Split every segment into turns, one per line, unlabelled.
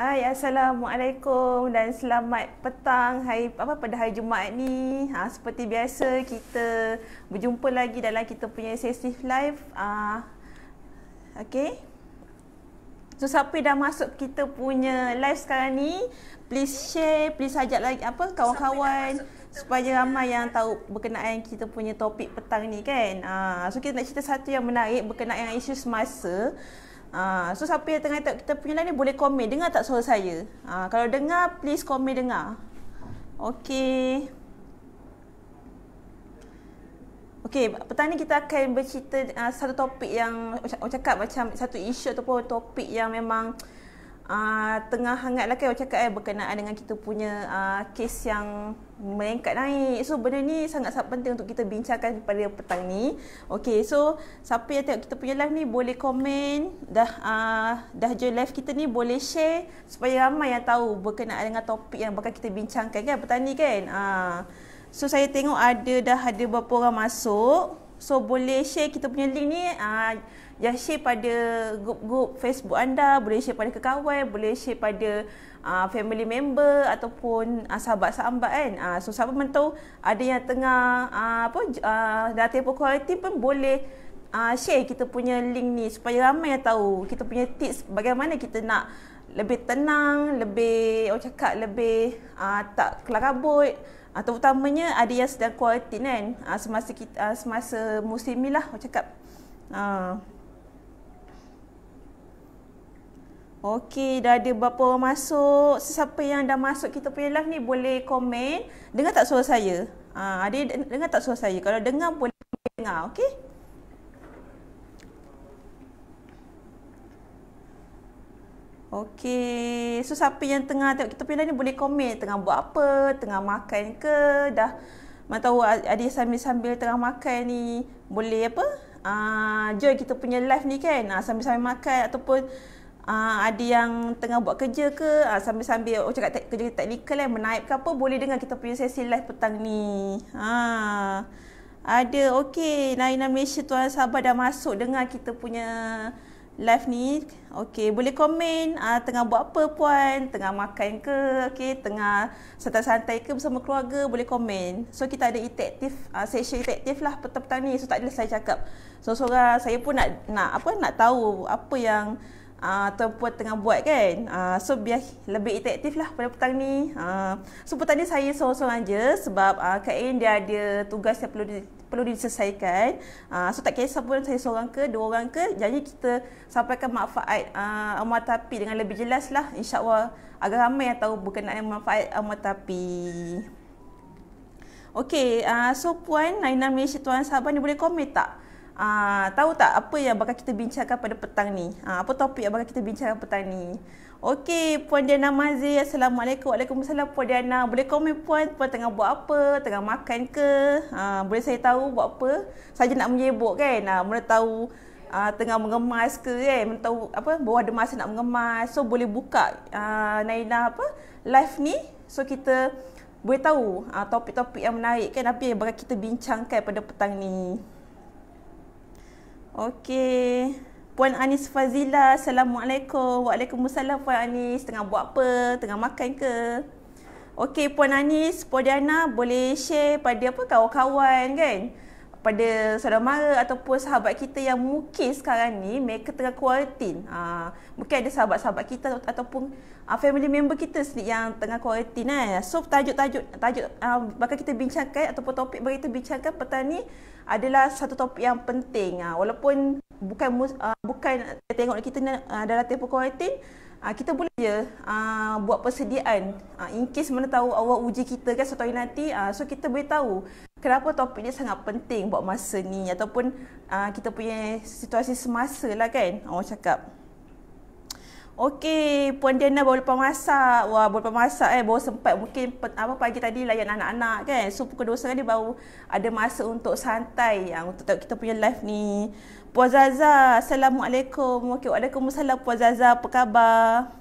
Hai, Assalamualaikum dan selamat petang hari, apa, pada hari Jumaat ni. Ha, seperti biasa, kita berjumpa lagi dalam kita punya sesi live. Uh, ha, okay. So, siapa yang dah masuk kita punya live sekarang ni, please share, please ajak lagi apa kawan-kawan supaya ramai yang tahu berkenaan kita punya topik petang ni kan. Uh, so, kita nak cerita satu yang menarik berkenaan isu semasa. Ah, so siapa yang tengah kita punya live ni boleh komen dengar tak suara saya. Ha, kalau dengar please komen dengar. Okey. Okey, petang ni kita akan bercerita uh, satu topik yang macam cakap macam satu isu ataupun topik yang memang uh, tengah hangat lah kan orang cakap eh, berkenaan dengan kita punya uh, kes yang meningkat naik. So benda ni sangat sangat penting untuk kita bincangkan pada petang ni. Okay so siapa yang tengok kita punya live ni boleh komen dah uh, dah join live kita ni boleh share supaya ramai yang tahu berkenaan dengan topik yang bakal kita bincangkan kan petang ni kan. Uh, so saya tengok ada dah ada beberapa orang masuk. So boleh share kita punya link ni uh, Ya share pada group group Facebook anda Boleh share pada kekawan Boleh share pada uh, family member Ataupun uh, sahabat-sahabat kan uh, So siapa mentau Ada yang tengah uh, apa, uh, Dah tempoh kualiti pun boleh uh, Share kita punya link ni Supaya ramai yang tahu Kita punya tips bagaimana kita nak Lebih tenang Lebih orang cakap Lebih uh, tak kelakabut Lebih Uh, terutamanya ada yang sedang kuarantin kan uh, semasa kita uh, semasa musim ni lah aku cakap. Uh. Okey, dah ada beberapa orang masuk? Sesiapa yang dah masuk kita punya live ni boleh komen. Dengar tak suara saya? Ah, ada dengar tak suara saya? Kalau dengar boleh dengar, okey? Okey. So siapa yang tengah tengok kita punya ni boleh komen tengah buat apa, tengah makan ke, dah mana tahu ada sambil-sambil tengah makan ni boleh apa? Ah uh, join kita punya live ni kan. Ah sambil-sambil makan ataupun Uh, ada yang tengah buat kerja ke uh, sambil-sambil oh cakap tek, kerja teknikal kan eh, menaip ke apa boleh dengar kita punya sesi live petang ni ha. Uh, ada okey Naina Malaysia tuan sabar dah masuk dengar kita punya live ni okey boleh komen uh, tengah buat apa puan tengah makan ke okey tengah santai-santai ke bersama keluarga boleh komen so kita ada interaktif, uh, ah, session detektif lah petang-petang ni so tak adalah saya cakap so seorang saya pun nak nak apa nak tahu apa yang uh, ah, tuan puan tengah buat kan uh, so biar lebih interaktif lah pada petang ni uh, so petang ni saya seorang-seorang je sebab uh, Kak Ain dia ada tugas yang perlu perlu diselesaikan. Uh, so tak kisah pun saya seorang ke, dua orang ke, jadi kita sampaikan manfaat uh, ah, amal tapi dengan lebih jelas lah. InsyaAllah agak ramai yang tahu berkenaan manfaat amat tapi. Okey, uh, so Puan, Naina Malaysia, Tuan Sabah ni boleh komen tak? Uh, tahu tak apa yang bakal kita bincangkan pada petang ni? Uh, apa topik yang bakal kita bincangkan petang ni? Okey, Puan Diana Mazir. Assalamualaikum. Waalaikumsalam Puan Diana. Boleh komen Puan, Puan tengah buat apa? Tengah makan ke? Ha, boleh saya tahu buat apa? Saja nak menyebok kan? Ha, boleh tahu ha, tengah mengemas ke kan? Mana tahu apa? Bawa ada masa nak mengemas. So boleh buka ha, Naina apa? Live ni. So kita boleh tahu ha, topik-topik yang menarik kan? Apa yang bakal kita bincangkan pada petang ni. Okey. Puan Anis Fazila, Assalamualaikum. Waalaikumsalam Puan Anis. Tengah buat apa? Tengah makan ke? Okey Puan Anis, Puan Diana boleh share pada apa kawan-kawan kan? Pada saudara mara ataupun sahabat kita yang mungkin sekarang ni mereka tengah kuartin. Ha, ah, mungkin ada sahabat-sahabat kita ataupun ha, family member kita sendiri yang tengah kuartin. Ha. Eh. So tajuk-tajuk, tajuk, tajuk ah, bakal kita bincangkan ataupun topik bagi kita bincangkan petang ni adalah satu topik yang penting. Ha, walaupun bukan uh, bukan tengok kita uh, dalam tempoh kuarantin uh, kita boleh je uh, buat persediaan uh, in case mana tahu Allah uji kita kan suatu hari nanti uh, so kita boleh tahu kenapa topik ni sangat penting buat masa ni ataupun uh, kita punya situasi semasa lah kan orang cakap Okey, Puan Diana baru lepas masak. Wah, baru lepas masak eh. Baru sempat mungkin apa pagi tadi layan anak-anak kan. So, pukul 2 sekarang ni baru ada masa untuk santai yang untuk tengok kita punya live ni. Puan Zaza, Assalamualaikum. Okey, Waalaikumsalam Puan Zaza. Apa khabar?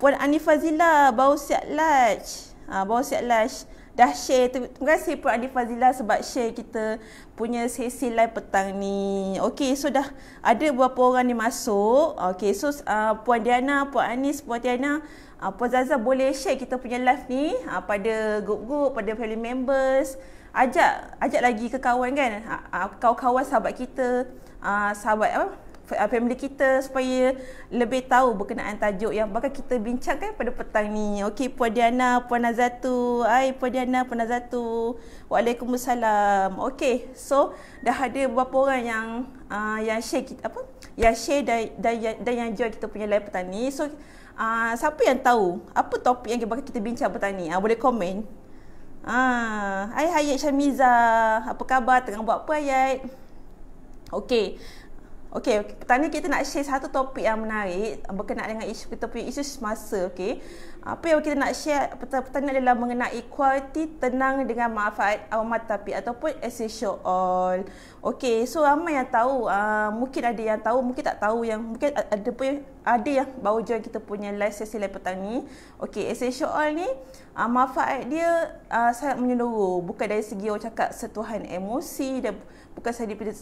Puan Anifazila, baru siap lunch. Ha, ah, baru siap lunch dah share. Ter- terima kasih Puan Adi Fazila sebab share kita punya sesi live petang ni. Okey, so dah ada beberapa orang ni masuk. Okey, so uh, Puan Diana, Puan Anis, Puan Tiana, uh, Puan Zaza boleh share kita punya live ni uh, pada group-group, pada family members. Ajak ajak lagi ke kawan kan? Uh, uh, kawan sahabat kita, uh, sahabat apa? Uh, Uh, family kita supaya lebih tahu berkenaan tajuk yang bakal kita bincangkan pada petang ni. Okey Puan Diana, Puan Nazatu. Hai Puan Diana, Puan Nazatu. Waalaikumsalam. Okey, so dah ada beberapa orang yang uh, yang share kita, apa? Yang share dan, dan, dan yang join kita punya live petang ni. So uh, siapa yang tahu apa topik yang bakal kita bincang petang ni? Uh, boleh komen. Ah, uh, hai Hayat Syamiza. Apa khabar? Tengah buat apa Hayat? Okey. Okey, petang ni kita nak share satu topik yang menarik berkenaan dengan isu kita punya isu semasa, okey. Apa yang kita nak share petang, petang ni adalah mengenai kualiti tenang dengan manfaat awam tapi ataupun essential oil. Okey, so ramai yang tahu, uh, mungkin ada yang tahu, mungkin tak tahu yang mungkin ada pun ada yang baru join kita punya live sesi live petang ni. Okey, essential oil ni uh, manfaat dia uh, sangat menyeluruh bukan dari segi orang cakap sentuhan emosi dan bukan sahaja daripada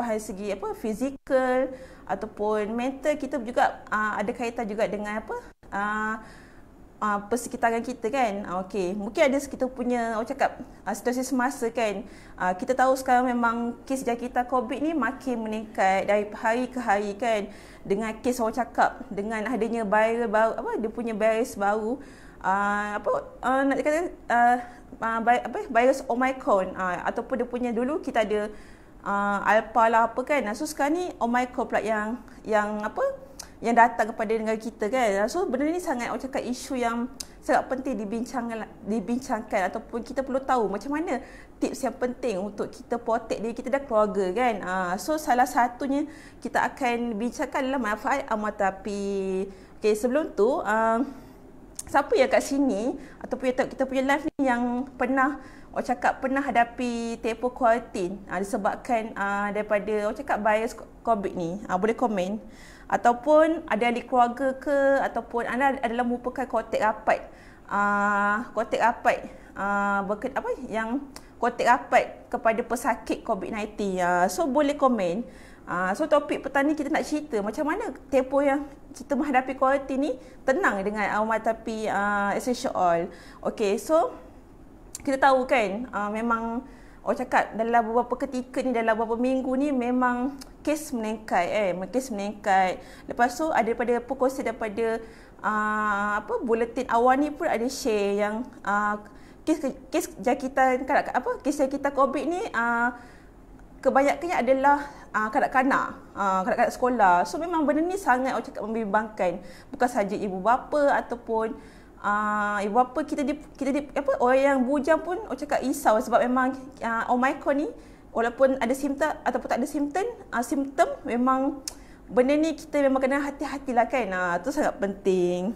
ah, hal segi apa fizikal ataupun mental kita juga uh, ada kaitan juga dengan apa uh, uh, persekitaran kita kan Okay, mungkin ada kita punya orang cakap uh, situasi semasa kan uh, kita tahu sekarang memang kes jangkitan covid ni makin meningkat dari hari ke hari kan dengan kes orang cakap dengan adanya virus baru apa dia punya virus baru uh, apa uh, nak dikatakan uh, ah, uh, by, apa virus Omicron uh, ataupun dia punya dulu kita ada uh, alpha lah apa kan. So sekarang ni Omicron pula yang yang apa yang datang kepada negara kita kan. So benda ni sangat orang cakap isu yang sangat penting dibincangkan dibincangkan ataupun kita perlu tahu macam mana tips yang penting untuk kita protect diri kita dan keluarga kan. so salah satunya kita akan bincangkan adalah manfaat amal tapi okey sebelum tu uh, siapa yang kat sini ataupun yang kita punya live ni yang pernah orang cakap pernah hadapi tempo kuartin uh, ah, disebabkan uh, daripada orang cakap virus covid ni uh, boleh komen ataupun ada ahli keluarga ke ataupun anda adalah merupakan kotak rapat uh, kotak rapat uh, apa yang kotak rapat kepada pesakit covid-19 uh, so boleh komen Ha, so topik petani kita nak cerita macam mana tempoh yang kita menghadapi kualiti ni tenang dengan aromatherapy tapi uh, essential oil. Okay, so kita tahu kan uh, memang orang cakap dalam beberapa ketika ni, dalam beberapa minggu ni memang kes meningkat eh, kes meningkat. Lepas tu ada pada perkongsi daripada uh, apa bulletin awal ni pun ada share yang uh, kes kes jangkitan apa kes jangkitan covid ni uh, kebanyakannya adalah uh, kanak-kanak, uh, kanak-kanak sekolah. So memang benda ni sangat orang cakap membimbangkan. Bukan saja ibu bapa ataupun uh, ibu bapa kita di, kita di, apa orang yang bujang pun orang cakap risau sebab memang uh, Omicron oh ni walaupun ada simptom ataupun tak ada simptom, uh, simptom memang benda ni kita memang kena hati-hatilah kan. Ah uh, tu sangat penting.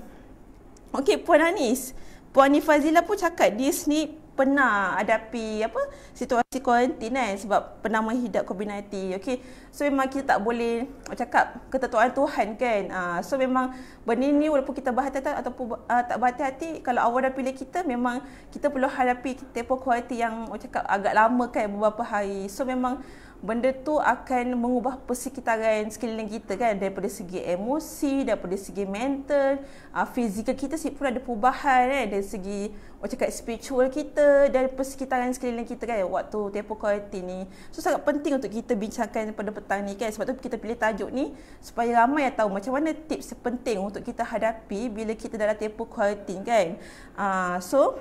Okey Puan Anis. Puan Nifazila pun cakap dia sendiri pernah hadapi apa situasi kuarantin kan sebab pernah menghidap COVID-19 okey so memang kita tak boleh cakap ketetuan Tuhan kan uh, so memang benda ni walaupun kita berhati-hati ataupun uh, tak berhati-hati kalau awal dah pilih kita memang kita perlu hadapi tempoh kuarantin yang cakap agak lama kan beberapa hari so memang benda tu akan mengubah persekitaran sekeliling kita kan daripada segi emosi, daripada segi mental, uh, fizikal kita sih pun ada perubahan kan dari segi macam cakap spiritual kita dan persekitaran sekeliling kita kan waktu tempoh kuarantin ni. So sangat penting untuk kita bincangkan pada petang ni kan sebab tu kita pilih tajuk ni supaya ramai yang tahu macam mana tips penting untuk kita hadapi bila kita dalam tempoh kuarantin kan. Uh, so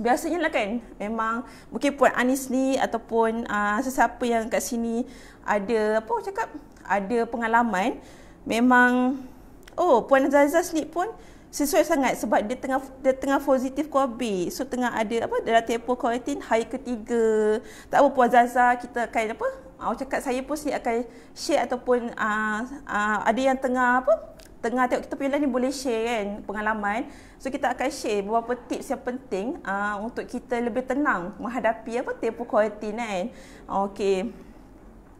biasanya lah kan memang mungkin puan Anis ni ataupun uh, sesiapa yang kat sini ada apa cakap ada pengalaman memang oh puan Zazas ni pun sesuai sangat sebab dia tengah dia tengah positif covid so tengah ada apa dalam tempoh quarantine hari ketiga tak apa puan Zaza kita akan apa Aku cakap saya pun sini akan share ataupun uh, uh, ada yang tengah apa tengah tengok kita punya ni boleh share kan pengalaman. So kita akan share beberapa tips yang penting uh, untuk kita lebih tenang menghadapi apa tempoh kuarantin kan. Okay.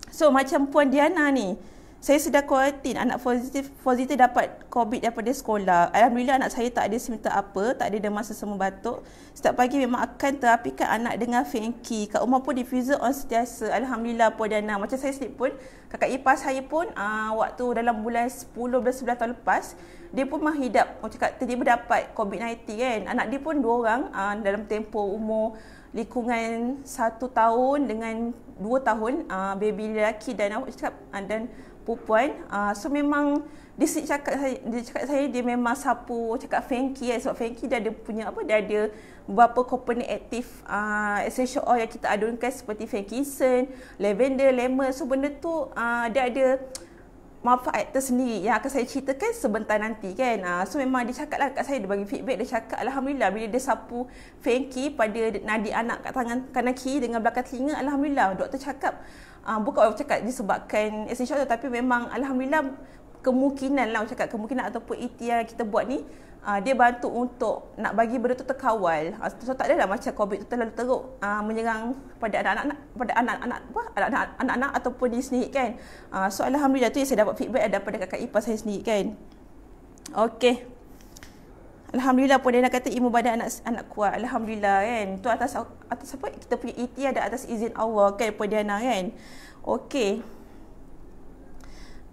So macam Puan Diana ni, saya sudah kuatin anak positif positif dapat COVID daripada sekolah. Alhamdulillah anak saya tak ada simptom apa, tak ada demam sesama batuk. Setiap pagi memang akan terapikan anak dengan Fenky. Kak Umar pun diffuser on setiasa. Alhamdulillah Puan Macam saya sleep pun, kakak ipar saya pun uh, waktu dalam bulan 10 bulan 11 tahun lepas, dia pun menghidap. Oh cakap tiba-tiba dapat COVID-19 kan. Anak dia pun dua orang uh, dalam tempoh umur lingkungan satu tahun dengan 2 tahun uh, baby lelaki dan awak cakap uh, dan perempuan uh, so memang dia cakap saya dia cakap saya dia memang sapu cakap Fenki eh. sebab Fenki dia ada punya apa dia ada beberapa company aktif uh, essential oil yang kita adunkan seperti Fenkison, lavender, lemon so benda tu uh, dia ada manfaat tersendiri yang akan saya ceritakan sebentar nanti kan. Uh, so memang dia cakap lah kat saya, dia bagi feedback, dia cakap Alhamdulillah bila dia sapu fengki pada nadi anak kat tangan kanan kiri dengan belakang telinga, Alhamdulillah doktor cakap uh, bukan orang cakap disebabkan essential tu tapi memang Alhamdulillah kemungkinan lah orang cakap kemungkinan ataupun ikhtiar kita buat ni uh, dia bantu untuk nak bagi benda tu terkawal. Uh, so tak adalah macam COVID tu terlalu teruk uh, menyerang pada anak-anak pada anak-anak apa? Anak-anak, anak ataupun di sendiri kan. Uh, so alhamdulillah tu yang saya dapat feedback daripada kakak ipar saya sendiri kan. Okey. Alhamdulillah pun dia kata ilmu badan anak anak kuat. Alhamdulillah kan. Tu atas atas apa kita punya ada atas izin Allah kan Pondiana kan. Okey.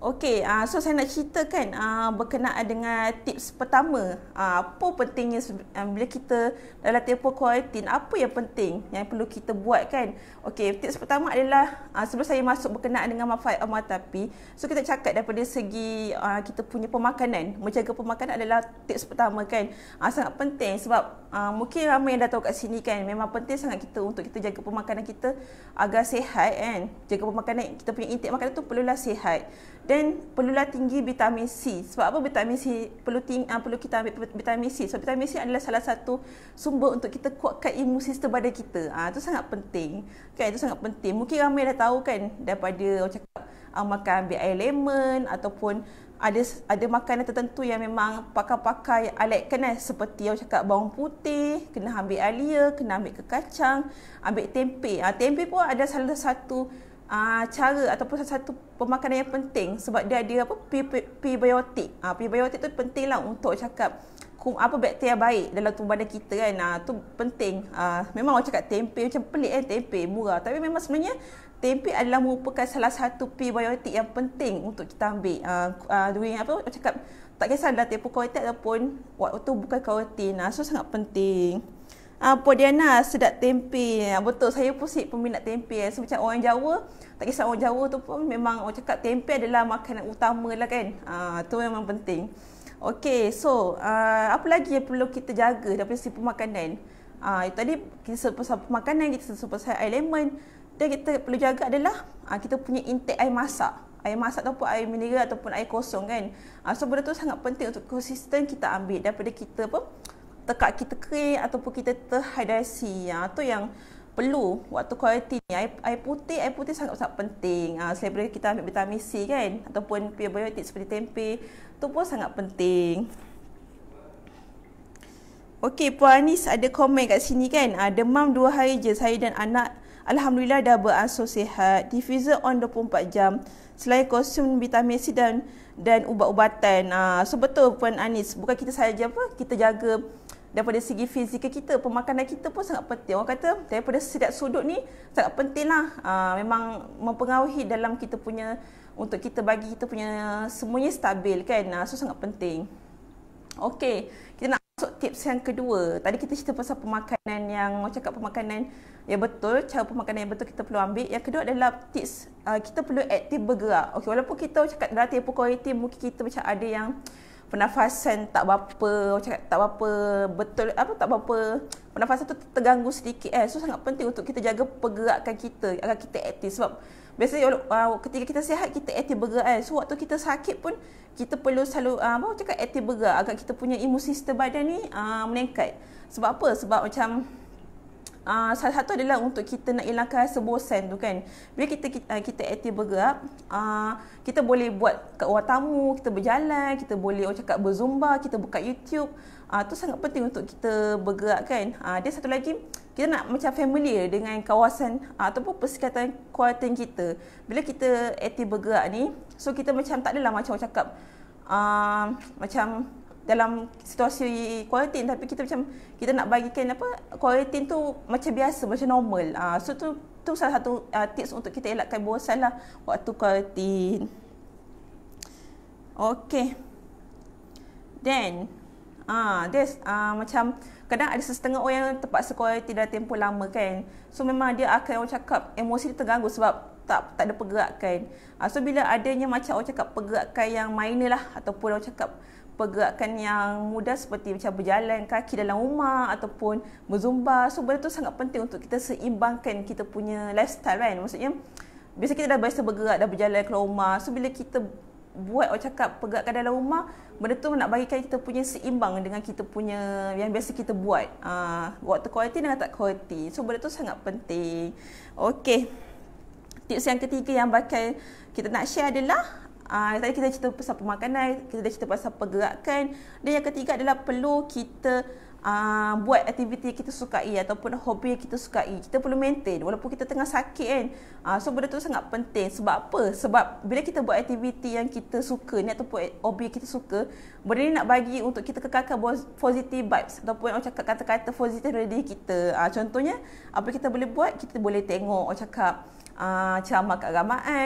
Okey, uh, so saya nak cerita kan uh, ah, berkenaan dengan tips pertama. Uh, apa pentingnya uh, bila kita dalam tempoh kuarantin, apa yang penting yang perlu kita buat kan? Okey, tips pertama adalah uh, sebelum saya masuk berkenaan dengan manfaat amal tapi, so kita cakap daripada segi uh, kita punya pemakanan. Menjaga pemakanan adalah tips pertama kan? Uh, sangat penting sebab uh, mungkin ramai yang dah tahu kat sini kan memang penting sangat kita untuk kita jaga pemakanan kita agar sihat kan jaga pemakanan kita punya intik makanan tu perlulah sihat dan perlulah tinggi vitamin C sebab apa vitamin C perlu ting, uh, perlu kita ambil vitamin C sebab vitamin C adalah salah satu sumber untuk kita kuatkan imun sistem badan kita ah uh, itu sangat penting kan itu sangat penting mungkin ramai dah tahu kan daripada orang cakap uh, makan ambil air lemon ataupun ada ada makanan tertentu yang memang pakai-pakai alat kena seperti yang cakap bawang putih, kena ambil alia, kena ambil kekacang, ambil tempe. Ha, tempe pun ada salah satu Uh, cara ataupun salah satu pemakanan yang penting sebab dia ada apa prebiotik. Ah uh, prebiotik tu pentinglah untuk cakap kum, apa bakteria baik dalam tubuh badan kita kan. Ah tu penting. Ah memang orang cakap tempe macam pelik eh tempe murah tapi memang sebenarnya tempe adalah merupakan salah satu prebiotik yang penting untuk kita ambil uh, uh, during apa cakap tak kisahlah dah tempe kuarantin ataupun waktu bukan kuarantin uh, ah, so sangat penting Ah, Puan Diana, sedap tempe. Ah, betul, saya pun si peminat tempe. Eh, so, macam orang Jawa, tak kisah orang Jawa tu pun memang orang cakap tempe adalah makanan utama lah kan. Ah, tu memang penting. Okay, so uh, apa lagi yang perlu kita jaga daripada si pemakanan? Ah, tadi kita sebut pasal pemakanan, kita sebut pasal elemen dan kita perlu jaga adalah uh, kita punya intake air masak air masak ataupun air mineral ataupun air kosong kan uh, so benda tu sangat penting untuk konsisten kita ambil daripada kita apa tekak kita kering ataupun kita terhidrasi ya uh, tu yang perlu waktu kualiti ni air, air putih air putih sangat sangat penting uh, ah, selain daripada kita ambil vitamin C kan ataupun prebiotik seperti tempe tu pun sangat penting Okey, Puan Anis ada komen kat sini kan. Uh, demam dua hari je saya dan anak Alhamdulillah dah beransur sihat. Diffuser on 24 jam. Selain konsum vitamin C dan dan ubat-ubatan. Ha, so betul Puan Anis. Bukan kita sahaja apa. Kita jaga daripada segi fizikal kita. Pemakanan kita pun sangat penting. Orang kata daripada setiap sudut ni sangat penting lah. Ha, memang mempengaruhi dalam kita punya untuk kita bagi kita punya semuanya stabil kan. Ha, so sangat penting. Okey, untuk tips yang kedua, tadi kita cerita pasal pemakanan yang mau cakap pemakanan yang betul, cara pemakanan yang betul kita perlu ambil. Yang kedua adalah tips uh, kita perlu aktif bergerak. Okey, walaupun kita cakap berarti, tempoh kuarantin mungkin kita macam ada yang pernafasan tak berapa, cakap tak apa, betul apa tak apa, pernafasan tu terganggu sedikit eh. So sangat penting untuk kita jaga pergerakan kita agar kita aktif sebab Biasanya uh, ketika kita sihat kita aktif bergerak kan. So waktu kita sakit pun kita perlu selalu uh, apa cakap aktif bergerak agar kita punya imun sistem badan ni uh, meningkat. Sebab apa? Sebab macam Uh, salah satu adalah untuk kita nak hilangkan rasa bosan tu kan bila kita uh, kita, kita aktif bergerak uh, kita boleh buat kat orang tamu kita berjalan kita boleh orang cakap berzumba kita buka YouTube Ah tu sangat penting untuk kita bergerak kan. Ah dia satu lagi kita nak macam familiar dengan kawasan ah, ataupun persekitaran kuarten kita. Bila kita aktif bergerak ni, so kita macam tak adalah macam cakap ah macam dalam situasi kuarten tapi kita macam kita nak bagikan apa kuarten tu macam biasa macam normal. Ah so tu tu salah satu ah, tips untuk kita elakkan bosan lah waktu kuarten. Okay. Then, Ah, ha, dia uh, macam kadang ada setengah orang yang terpaksa quarantine dah tempoh lama kan. So memang dia akan orang cakap emosi dia terganggu sebab tak tak ada pergerakan. Ha, so bila adanya macam orang cakap pergerakan yang minor lah ataupun orang cakap pergerakan yang mudah seperti macam berjalan kaki dalam rumah ataupun berzumba. So benda tu sangat penting untuk kita seimbangkan kita punya lifestyle kan. Maksudnya biasa kita dah biasa bergerak dah berjalan keluar rumah. So bila kita buat orang cakap pergerakan dalam rumah, benda tu nak bagikan kita punya seimbang dengan kita punya yang biasa kita buat uh, waktu quality dengan tak quality so benda tu sangat penting Okey. tips yang ketiga yang bakal kita nak share adalah uh, tadi kita cerita pasal pemakanan kita dah cerita pasal pergerakan dan yang ketiga adalah perlu kita uh, buat aktiviti yang kita sukai ataupun hobi yang kita sukai. Kita perlu maintain walaupun kita tengah sakit kan. Uh, so benda tu sangat penting. Sebab apa? Sebab bila kita buat aktiviti yang kita suka ni ataupun hobi kita suka, benda ni nak bagi untuk kita kekalkan positive vibes ataupun orang cakap kata-kata positif dari diri kita. Uh, contohnya, apa kita boleh buat? Kita boleh tengok orang cakap Uh, ceramah kat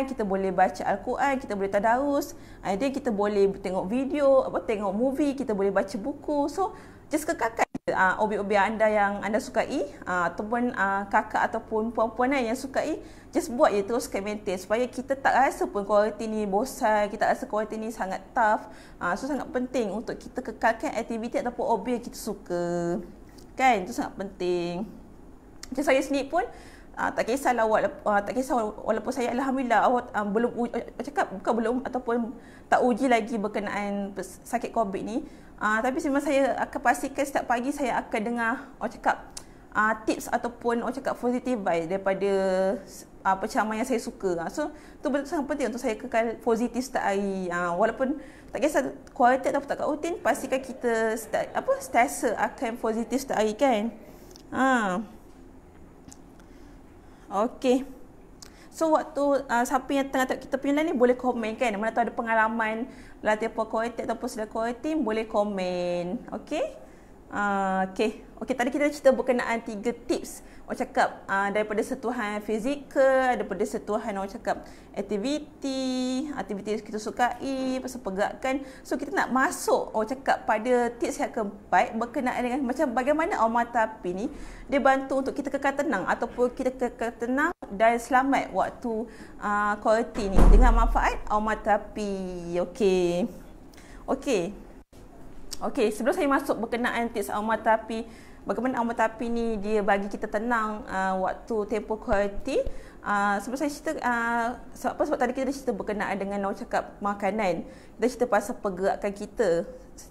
kita boleh baca Al-Quran, kita boleh tadarus, ada uh, kita boleh tengok video, apa tengok movie, kita boleh baca buku. So, just kekalkan uh, ah, obi-obi anda yang anda sukai uh, ataupun uh, kakak ataupun puan-puan eh, yang sukai just buat je terus ke maintain supaya kita tak rasa pun kualiti ni bosan kita rasa kualiti ni sangat tough uh, so sangat penting untuk kita kekalkan aktiviti ataupun obi yang kita suka kan itu sangat penting macam saya sendiri pun Uh, tak kisahlah awak uh, tak kisah walaupun saya alhamdulillah awak uh, belum uh, cakap bukan belum ataupun tak uji lagi berkenaan sakit covid ni Uh, tapi sebenarnya saya akan pastikan setiap pagi saya akan dengar orang cakap uh, tips ataupun orang cakap positif baik daripada uh, ah, peceramah yang saya suka. Uh, so, betul sangat penting untuk saya kekal positif setiap hari. Uh, walaupun tak kisah kualiti ataupun tak rutin, pastikan kita setiap, apa, setiasa akan positif setiap hari kan. Uh. Okay. So waktu uh, siapa yang tengah tengok kita punya live ni boleh komen kan. Mana tu ada pengalaman latihan pun koetik ataupun sudah koetik boleh komen. Okay. Uh, okay. Okay tadi kita cerita berkenaan tiga tips orang cakap uh, daripada sentuhan fizik daripada sentuhan orang cakap aktiviti aktiviti yang kita sukai pasal pergerakan so kita nak masuk orang cakap pada tips yang keempat berkenaan dengan macam bagaimana aroma tapi ni dia bantu untuk kita kekal tenang ataupun kita kekal tenang dan selamat waktu uh, ah, quality ni dengan manfaat aroma tapi okay, okay, okay. sebelum saya masuk berkenaan tips aroma tapi bagaimana amal tapi ni dia bagi kita tenang uh, waktu tempo kualiti uh, sebab saya cerita uh, sebab apa sebab tadi kita dah cerita berkenaan dengan orang cakap makanan kita cerita pasal pergerakan kita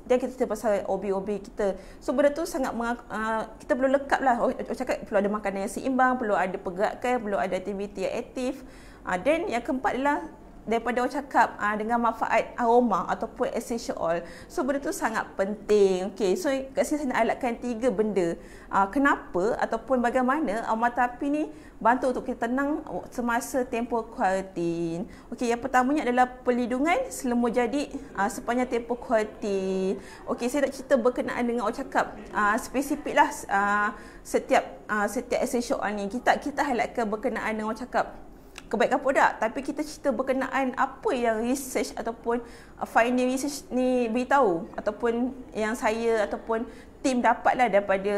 dan kita cerita pasal obi-obi kita so benda tu sangat uh, kita perlu lekap lah orang cakap perlu ada makanan yang seimbang perlu ada pergerakan perlu ada aktiviti yang aktif uh, dan uh, yang keempat adalah daripada orang cakap uh, dengan manfaat aroma ataupun essential oil. So benda tu sangat penting. Okay, so kat sini saya nak alatkan tiga benda. Uh, kenapa ataupun bagaimana aroma tapi ni bantu untuk kita tenang semasa tempoh kuarantin. Okay, yang pertamanya adalah pelindungan selemur jadi uh, sepanjang tempoh kuarantin. Okay, saya nak cerita berkenaan dengan orang cakap uh, spesifik uh, setiap uh, setiap essential oil ni. Kita kita highlightkan berkenaan dengan orang cakap kebaikan produk tapi kita cerita berkenaan apa yang research ataupun uh, finding research ni beritahu ataupun yang saya ataupun tim dapatlah daripada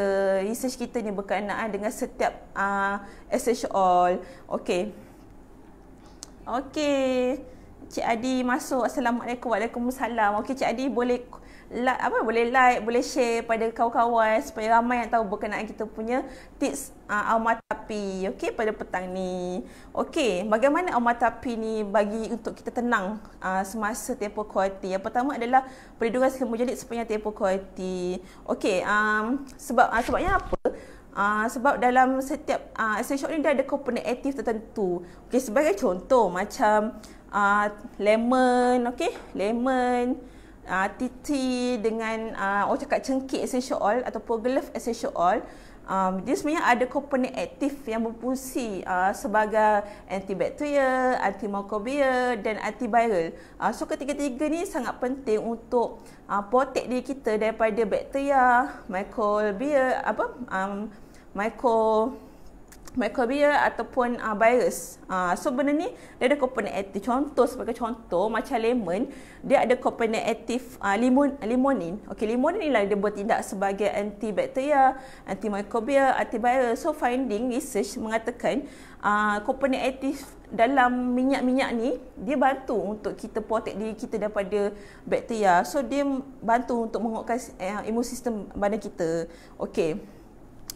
research kita ni berkenaan dengan setiap uh, essential oil okey okey Cik Adi masuk. Assalamualaikum. Waalaikumsalam. Okey Cik Adi boleh like, apa boleh like, boleh share pada kawan-kawan supaya ramai yang tahu berkenaan kita punya tips uh, Alma Tapi okay, pada petang ni. Okey, bagaimana Alma Tapi ni bagi untuk kita tenang uh, semasa tempoh kuarti? Yang pertama adalah perlindungan selimut jadi sepanjang tempoh kuarti. Okey, um, sebab uh, sebabnya apa? Uh, sebab dalam setiap uh, essential ni dia ada komponen aktif tertentu. Okey, sebagai contoh macam uh, lemon, okey, lemon, uh, ah, titi dengan uh, orang cakap cengkik essential oil ataupun glove essential oil um, dia sebenarnya ada komponen aktif yang berfungsi uh, sebagai antibakterial, antimikrobial dan antiviral. Uh, so ketiga-tiga ni sangat penting untuk uh, protect diri kita daripada bakteria, microbial apa um, micro Mikrobia ataupun uh, virus. Uh, so benda ni dia ada komponen aktif. Contoh sebagai contoh macam lemon, dia ada komponen aktif uh, limon limonin. Okey, limonin ni lah dia bertindak sebagai antibakteria, antimikrobia, antivirus. So finding research mengatakan uh, komponen aktif dalam minyak-minyak ni dia bantu untuk kita protect diri kita daripada bakteria. So dia bantu untuk menguatkan uh, imun sistem badan kita. Okey.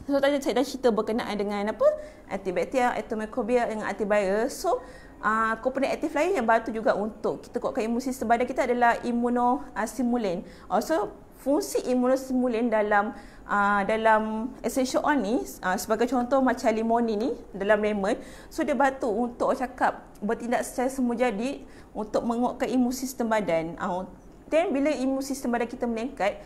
So tadi saya dah cerita berkenaan dengan apa antibakteria, antimikrobial dengan antivirus. So uh, komponen aktif lain yang bantu juga untuk kita kuatkan imun sistem badan kita adalah immunosimulin. Uh, ah, so fungsi immunosimulin dalam uh, dalam essential oil ni uh, sebagai contoh macam limon ni dalam lemon so dia batu untuk orang cakap bertindak secara semua jadi untuk menguatkan imun sistem badan uh, then bila imun sistem badan kita meningkat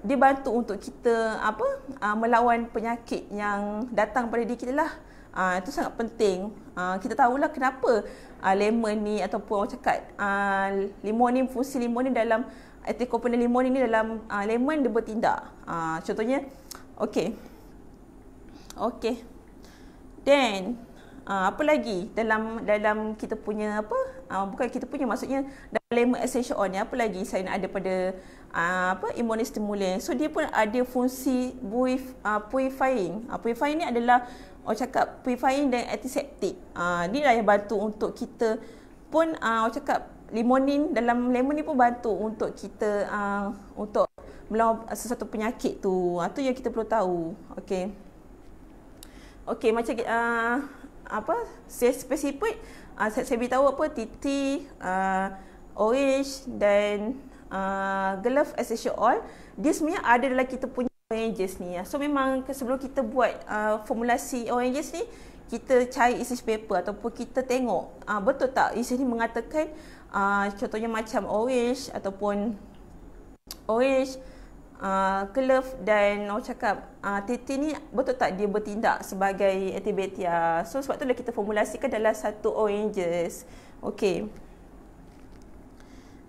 dia bantu untuk kita apa uh, melawan penyakit yang datang pada diri kita lah. Uh, itu sangat penting. Uh, kita tahulah kenapa uh, lemon ni ataupun orang cakap uh, limon ni fungsi limon ni dalam etikopen limon ini dalam uh, lemon dia bertindak. Uh, contohnya okay okay Then uh, apa lagi dalam dalam kita punya apa? Uh, bukan kita punya maksudnya dalam lemon essential oil ni apa lagi saya nak ada pada Ah, apa immune stimulant. So dia pun ada fungsi buif, uh, ah, purifying. Uh, purifying ni adalah orang cakap purifying dan antiseptik. Ah uh, ni dah yang bantu untuk kita pun uh, orang cakap limonin dalam lemon ni pun bantu untuk kita uh, untuk melawan sesuatu penyakit tu. Uh, yang kita perlu tahu. Okey. Okey macam uh, apa spesifik uh, saya, saya beritahu apa titi uh, orange dan uh, glove essential oil dia sebenarnya ada dalam kita punya oranges ni ya. so memang sebelum kita buat uh, formulasi oranges ni kita cari research paper ataupun kita tengok uh, betul tak research ni mengatakan uh, contohnya macam orange ataupun orange uh, glove dan orang cakap uh, titi ni betul tak dia bertindak sebagai antibiotik so sebab tu lah kita formulasikan dalam satu oranges okay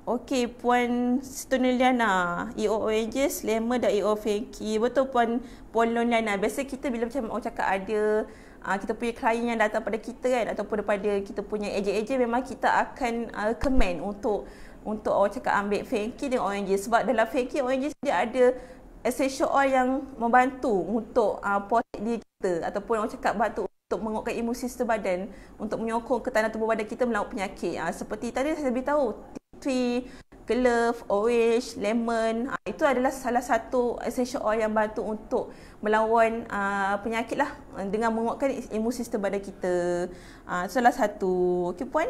Okey Puan Situna Liana, EO Oranges, Lemon dan EO Fanky. Betul Puan Puan Lon Biasa kita bila macam orang cakap ada uh, kita punya klien yang datang pada kita kan ataupun daripada kita punya ejen-ejen memang kita akan uh, ah, komen untuk untuk orang cakap ambil Fanky dengan Oranges sebab dalam Fanky Oranges dia ada essential oil yang membantu untuk uh, ah, protect diri kita ataupun orang cakap bantu untuk menguatkan imun sistem badan untuk menyokong ketahanan tubuh badan kita melawan penyakit uh, seperti tadi saya beritahu tree, clove, orange, lemon. Ha, itu adalah salah satu essential oil yang bantu untuk melawan uh, penyakit lah ah, dengan menguatkan imun sistem badan kita. Ha, salah satu. Okey puan?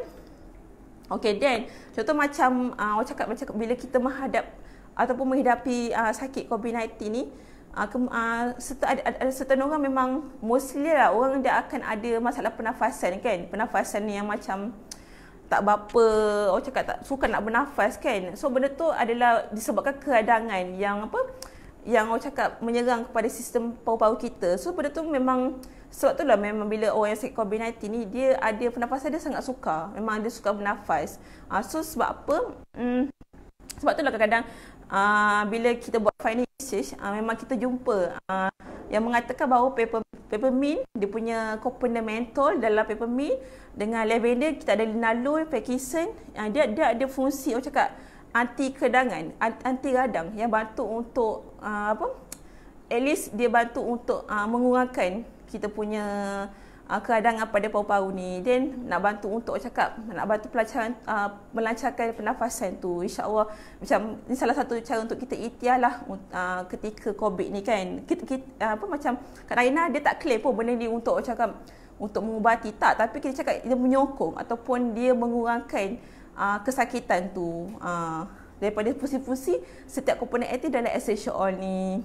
Okey then, contoh macam uh, awak cakap macam bila kita menghadap ataupun menghadapi uh, sakit COVID-19 ni, Uh, ke, uh, serta, ada, ada, serta orang memang mostly lah orang dia akan ada masalah pernafasan kan pernafasan ni yang macam tak berapa orang cakap tak suka nak bernafas kan so benda tu adalah disebabkan keadangan yang apa yang orang cakap menyerang kepada sistem paru-paru kita so benda tu memang sebab tu lah memang bila orang yang sakit COVID-19 ni dia ada pernafasan dia sangat suka, memang dia suka bernafas uh, so sebab apa hmm, sebab tu lah kadang-kadang uh, bila kita buat final research uh, memang kita jumpa uh, yang mengatakan bahawa paper paper min dia punya component menthol dalam min dengan lavender kita ada linalool pekisen uh, dia dia ada fungsi orang cakap anti kedangan anti radang yang bantu untuk uh, apa at least dia bantu untuk uh, mengurangkan kita punya Ah, Kadang apa dia paru-paru ni then nak bantu untuk cakap nak bantu pelancaran uh, ah, melancarkan pernafasan tu insyaallah macam ini salah satu cara untuk kita ikhtiar uh, ketika covid ni kan kita, kita apa macam kat Raina dia tak clear pun benda ni untuk cakap untuk mengubati tak tapi kita cakap dia menyokong ataupun dia mengurangkan uh, kesakitan tu uh, daripada fusi-fusi setiap komponen aktif dalam essential oil ni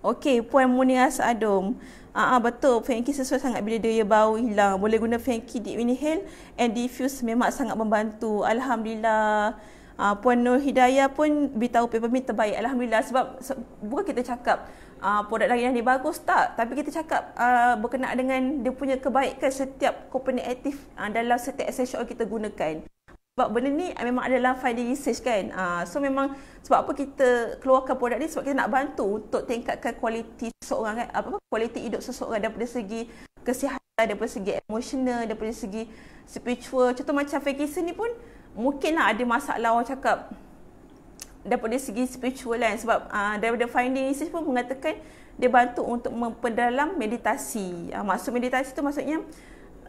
Okey, Puan Munias Sadom. Ah uh, betul fanky sesuai sangat bila dia bau hilang. Boleh guna fanky di inhale and diffuse memang sangat membantu. Alhamdulillah. Uh, Puan Nur Hidayah pun beritahu peppermint terbaik. Alhamdulillah sebab se- bukan kita cakap uh, produk lagi yang dia bagus tak. Tapi kita cakap uh, berkenaan dengan dia punya kebaikan setiap komponen aktif uh, dalam setiap essential kita gunakan sebab benda ni eh, memang adalah finding research kan. Uh, so memang sebab apa kita keluarkan produk ni sebab kita nak bantu untuk tingkatkan kualiti seseorang kan. Apa, apa kualiti hidup seseorang daripada segi kesihatan, daripada segi emosional, daripada segi spiritual. Contoh macam vacation ni pun mungkin lah ada masalah orang cakap daripada segi spiritual kan. Sebab uh, daripada finding research pun mengatakan dia bantu untuk memperdalam meditasi. Uh, maksud meditasi tu maksudnya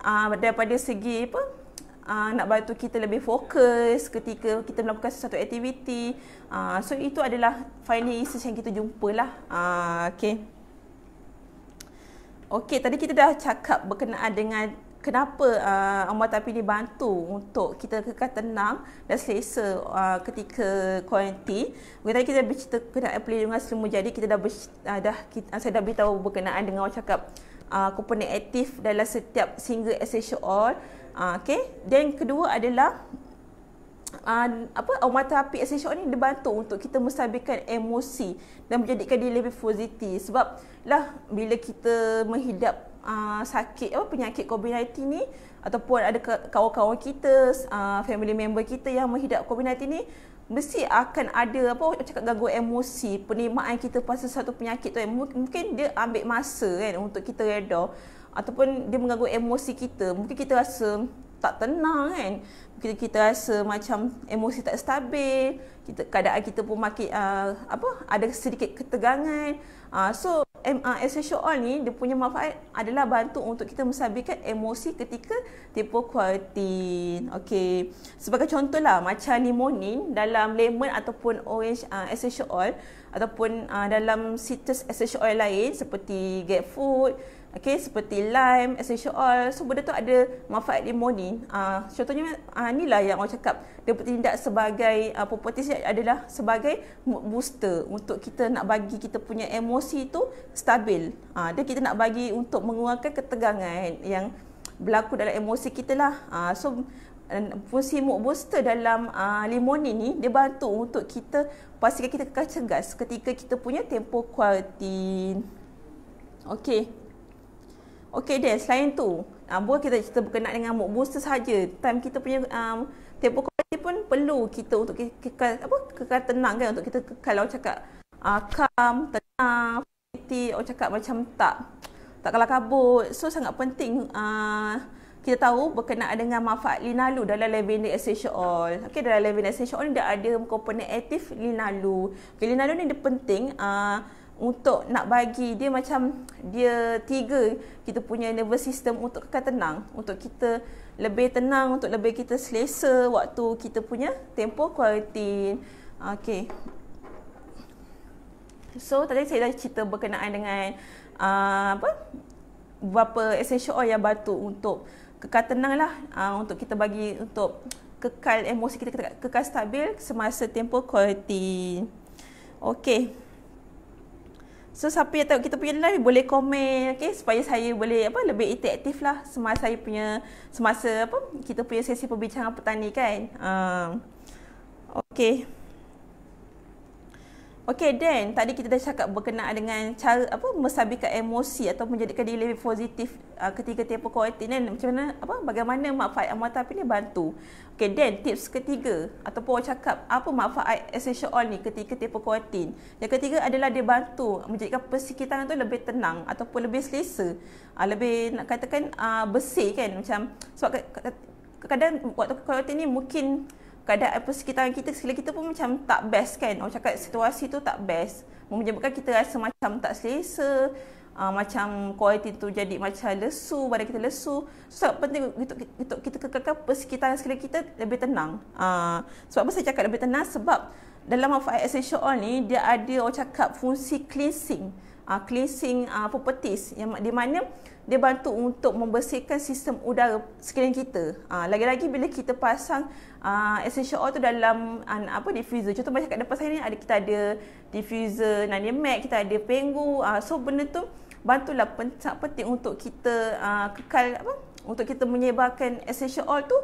uh, daripada segi apa uh, nak bantu kita lebih fokus ketika kita melakukan sesuatu aktiviti. Uh, so itu adalah finally research yang kita jumpalah. Uh, okay. Okay, tadi kita dah cakap berkenaan dengan kenapa uh, Amal Tapi ini bantu untuk kita kekal tenang dan selesa uh, ketika kuantiti. Okay, tadi kita dah bercerita apply dengan semua jadi kita dah, ber, uh, dah kita, saya dah beritahu berkenaan dengan awak cakap uh, komponen aktif dalam setiap single essential oil. Ah, okay. dan kedua adalah uh, apa uh, mata api essential ni dia untuk kita mustabilkan emosi dan menjadikan dia lebih positif sebab lah bila kita menghidap uh, sakit apa penyakit COVID-19 ni ataupun ada kawan-kawan kita uh, family member kita yang menghidap COVID-19 ni mesti akan ada apa cakap gangguan emosi penerimaan kita pasal satu penyakit tu eh. mungkin dia ambil masa kan untuk kita redah ataupun dia mengganggu emosi kita. Mungkin kita rasa tak tenang kan. Mungkin kita rasa macam emosi tak stabil. Kita keadaan kita pun makin uh, apa ada sedikit ketegangan. Uh, so uh, essential oil ni dia punya manfaat adalah bantu untuk kita mensabikan emosi ketika tipe kuatin. Okey. Sebagai contohlah macam limonin dalam lemon ataupun orange uh, essential oil ataupun uh, dalam citrus essential oil lain seperti grapefruit, Okey seperti lime, essential oil, so benda tu ada manfaat dia moni. Uh, ah, contohnya uh, lah yang orang cakap dia bertindak sebagai uh, properties adalah sebagai booster untuk kita nak bagi kita punya emosi tu stabil. Uh, dia kita nak bagi untuk mengurangkan ketegangan yang berlaku dalam emosi kita lah. Uh, so fungsi mood booster dalam uh, limonin ni dia bantu untuk kita pastikan kita kekal ketika kita punya tempo kuarantin. Okey. Okey deh, selain tu, uh, kita cerita berkenaan dengan mood booster saja. Time kita punya um, tempoh kualiti pun perlu kita untuk kekal, apa, kekal tenang kan untuk kita kalau cakap uh, calm, tenang, fiti, orang cakap macam tak, tak kalah kabut. So sangat penting uh, kita tahu berkenaan dengan manfaat linalu dalam lavender essential oil. Okey dalam lavender essential oil dia ada komponen aktif linalu. Okay, linalu ni dia penting uh, untuk nak bagi dia macam dia tiga kita punya nervous system untuk kekal tenang untuk kita lebih tenang untuk lebih kita selesa waktu kita punya tempo quality. okey so tadi saya dah cerita berkenaan dengan uh, apa beberapa essential oil yang batu untuk kekal tenang lah uh, untuk kita bagi untuk kekal emosi kita kekal stabil semasa tempo quality. okey So siapa yang tengok kita punya live boleh komen okay? supaya saya boleh apa lebih interaktif lah semasa saya punya semasa apa kita punya sesi perbincangan petani kan. Uh, okay. Okey Dan, tadi kita dah cakap berkenaan dengan cara apa mesabikan emosi atau menjadikan diri lebih positif uh, ketika tempoh kuarantin dan macam mana apa bagaimana manfaat amal terapi ni bantu. Okey Dan, tips ketiga ataupun orang cakap apa manfaat essential oil ni ketika tempoh kuarantin. Yang ketiga adalah dia bantu menjadikan persekitaran tu lebih tenang ataupun lebih selesa. Uh, lebih nak katakan uh, bersih kan macam sebab kadang waktu kuarantin ni mungkin keadaan apa sekitaran kita sekali kita pun macam tak best kan orang cakap situasi tu tak best menyebabkan kita rasa macam tak selesa uh, macam kualiti tu jadi macam lesu badan kita lesu so, sangat penting untuk kita, kita kekalkan persekitaran sekali kita lebih tenang uh, sebab apa saya cakap lebih tenang sebab dalam of essential oil ni dia ada orang cakap fungsi cleansing uh, cleansing uh, properties yang di mana dia bantu untuk membersihkan sistem udara sekeliling kita lagi-lagi bila kita pasang uh, essential oil tu dalam uh, apa diffuser. Contoh macam kat depan saya ni ada kita ada diffuser nanya Mac, kita ada penggu. Uh, ah, so benda tu bantulah sangat penting untuk kita uh, kekal apa untuk kita menyebarkan essential oil tu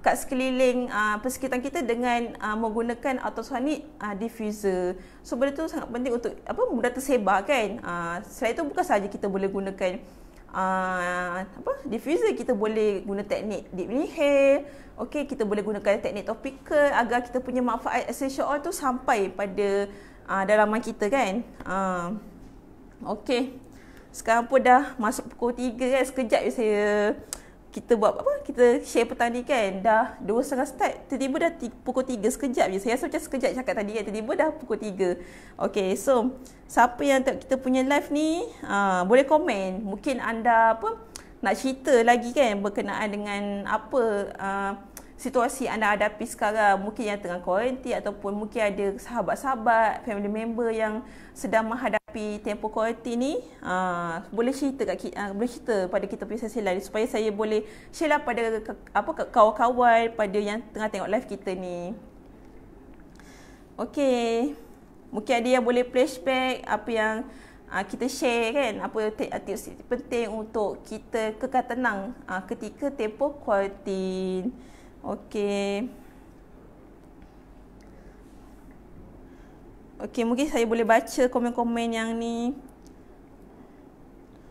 kat sekeliling uh, persekitaran kita dengan uh, menggunakan ultrasonic uh, diffuser. So benda tu sangat penting untuk apa mudah tersebar kan. Uh, selain itu bukan saja kita boleh gunakan uh, apa diffuser kita boleh guna teknik deep inhale okey kita boleh gunakan teknik topical agar kita punya manfaat essential oil tu sampai pada uh, dalaman kita kan uh, okey sekarang pun dah masuk pukul 3 kan sekejap je saya kita buat apa kita share petang ni kan dah 2.30 start tiba-tiba dah tiga pukul 3 sekejap je saya rasa macam sekejap cakap tadi kan tiba-tiba dah pukul tiga. Okay. so siapa yang tak kita punya live ni uh, boleh komen mungkin anda apa nak cerita lagi kan berkenaan dengan apa uh, situasi anda hadapi sekarang mungkin yang tengah quarantine ataupun mungkin ada sahabat-sahabat family member yang sedang menghadapi tempoh quarantine ni uh, boleh cerita kat kita, uh, boleh cerita pada kita punya sesi live supaya saya boleh share lah pada apa kawan-kawan pada yang tengah tengok live kita ni Okay mungkin ada yang boleh flashback apa yang uh, kita share kan apa tips penting untuk kita kekal tenang uh, ketika tempoh quarantine Okey. Okey, mungkin saya boleh baca komen-komen yang ni.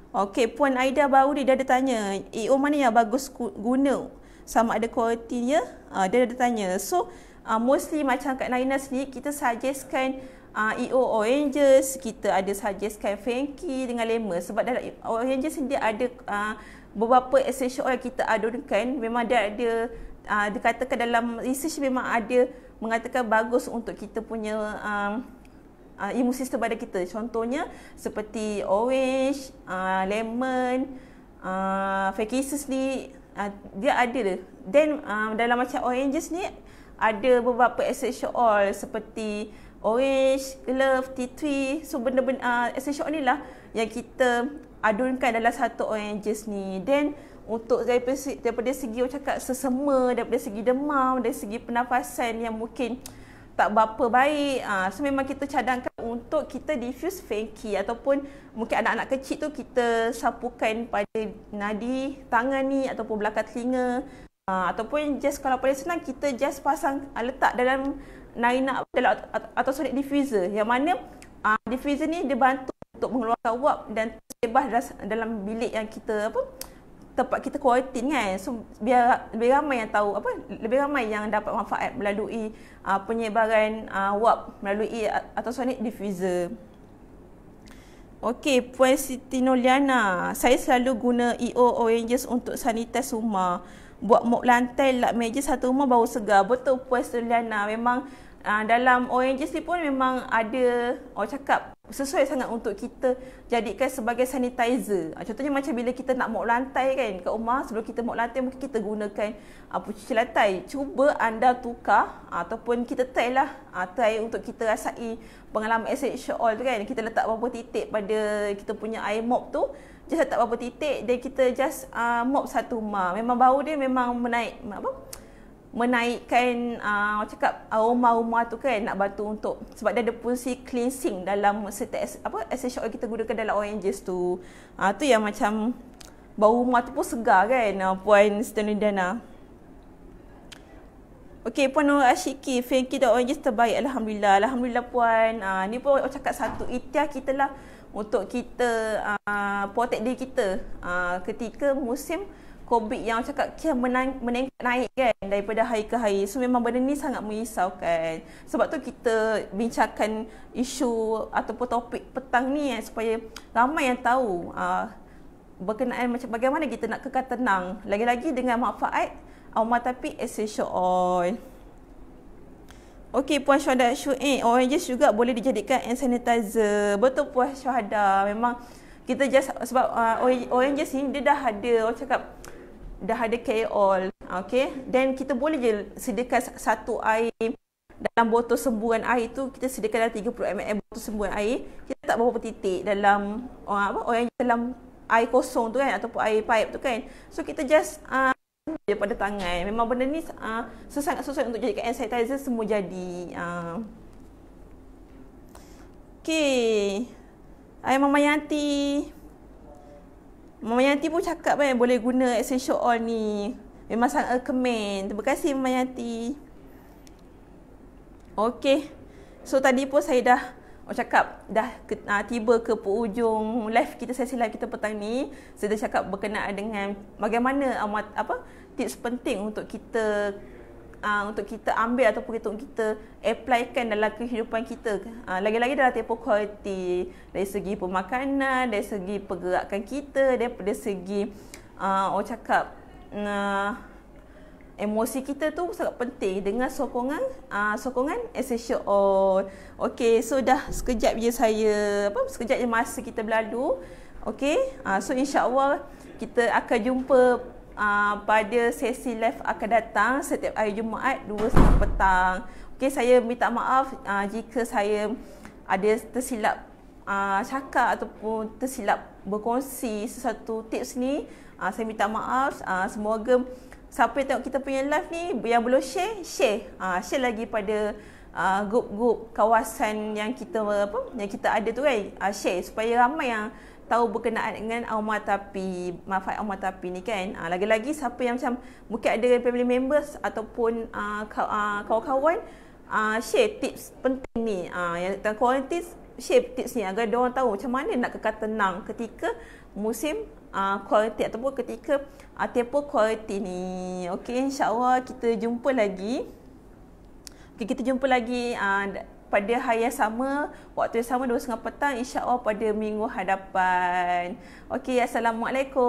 Okey, Puan Aida baru dia ada tanya, EO mana yang bagus guna? Sama ada kualiti ya? Uh, dia ada tanya. So, uh, mostly macam kat Naina sendiri, kita suggestkan uh, EO Oranges, kita ada suggestkan Fenky dengan Lema. Sebab dalam Oranges sendiri ada uh, beberapa essential oil yang kita adunkan. Memang dia ada uh, dikatakan dalam research memang ada mengatakan bagus untuk kita punya um, uh, ah, imun sistem badan kita. Contohnya seperti orange, uh, lemon, uh, fecises ni uh, dia ada. Then um, dalam macam oranges ni ada beberapa essential oil seperti orange, love, tea tree. So benda-benda uh, essential oil ni lah yang kita adunkan dalam satu oranges ni then untuk daripada, daripada segi orang cakap sesema daripada segi demam dari segi pernafasan yang mungkin tak berapa baik uh, so memang kita cadangkan untuk kita diffuse fanky ataupun mungkin anak-anak kecil tu kita sapukan pada nadi tangan ni ataupun belakang telinga uh, ataupun just kalau paling senang kita just pasang ah, letak dalam naina dalam atau, atau sonic diffuser yang mana uh, diffuser ni dia bantu untuk mengeluarkan uap dan bebas dalam bilik yang kita apa tempat kita kuarantin kan so biar lebih ramai yang tahu apa lebih ramai yang dapat manfaat melalui uh, penyebaran uh, wap melalui uh, atau sonic diffuser Okey, Puan Siti Noliana, saya selalu guna EO Oranges untuk sanitize rumah. Buat mop lantai, lap meja satu rumah bau segar. Betul Puan Siti Noliana, memang uh, dalam Oranges ni pun memang ada orang cakap sesuai sangat untuk kita jadikan sebagai sanitizer. Ah, contohnya macam bila kita nak mok lantai kan kat rumah, sebelum kita mok lantai mungkin kita gunakan apa ah, cuci lantai. Cuba anda tukar ah, ataupun kita try lah try untuk kita rasai pengalaman essential oil tu kan. Kita letak beberapa titik pada kita punya air mop tu. Just letak beberapa titik dan kita just uh, mop satu rumah. Memang bau dia memang menaik. Apa? menaikkan uh, cakap rumah-rumah tu kan nak batu untuk sebab dia ada fungsi cleansing dalam setiap apa essential oil kita gunakan dalam oranges tu. Ah uh, tu yang macam bau rumah tu pun segar kan uh, puan Stanidana. Okey puan Nur Ashiki, thank you the oranges terbaik alhamdulillah. Alhamdulillah puan. Uh, ni pun oh, cakap satu ikhtiar kita lah untuk kita uh, protect diri kita uh, ketika musim COVID yang cakap kira menang, meningkat naik kan daripada hari ke hari. So memang benda ni sangat merisaukan. Sebab tu kita bincangkan isu ataupun topik petang ni eh, supaya ramai yang tahu uh, berkenaan macam bagaimana kita nak kekal tenang. Lagi-lagi dengan manfaat aroma tapi essential oil. Okey Puan Syuhada Syuhin, eh, orange juice juga boleh dijadikan hand sanitizer. Betul Puan Syuhada, memang kita just sebab uh, ah, orange juice ni dia dah ada orang cakap dah ada KOL. Okay. Then kita boleh je sediakan satu air dalam botol sembuhan air tu kita sediakan dalam 30 ml botol sembuhan air kita tak berapa titik dalam orang oh, apa orang oh, dalam air kosong tu kan ataupun air pipe tu kan so kita just uh, je pada tangan memang benda ni uh, sesangat sesuai untuk jadikan hand semua jadi uh. Ah. okey ayah mama yanti Mama Yanti pun cakap kan boleh guna essential oil ni. Memang sangat recommend. Terima kasih Mama Yanti. Okay. So tadi pun saya dah Oh cakap dah ke, ah, tiba ke penghujung live kita sesi live kita petang ni saya dah cakap berkenaan dengan bagaimana amat apa tips penting untuk kita uh, untuk kita ambil ataupun kita, untuk kita applykan dalam kehidupan kita. Uh, lagi-lagi dalam tempoh kualiti dari segi pemakanan, dari segi pergerakan kita, dari segi uh, orang cakap uh, emosi kita tu sangat penting dengan sokongan uh, sokongan essential oil. Okay, so dah sekejap je saya, apa, sekejap je masa kita berlalu. Okay, uh, so insyaAllah kita akan jumpa uh, pada sesi live akan datang setiap hari Jumaat 2.30 petang. Okey, saya minta maaf uh, jika saya ada tersilap uh, cakap ataupun tersilap berkongsi sesuatu tips ni. Uh, saya minta maaf. Uh, semoga siapa yang tengok kita punya live ni yang belum share, share. Uh, share lagi pada uh, group-group kawasan yang kita apa yang kita ada tu kan. Uh, share supaya ramai yang tahu berkenaan dengan Aumah Tapi, Mafat Aumah Tapi ni kan. Ah, lagi-lagi siapa yang macam mungkin ada family members ataupun ah, ah, kawan-kawan uh, share tips penting ni. Uh, yang tentang kualitis, share tips ni agar diorang tahu macam mana nak kekal tenang ketika musim uh, kualiti ataupun ketika uh, tempoh kualiti ni. Okay, insyaAllah kita jumpa lagi. Okay, kita jumpa lagi. Uh, pada hari yang sama, waktu yang sama 2.30 petang, insya Allah pada minggu hadapan. Okey, Assalamualaikum.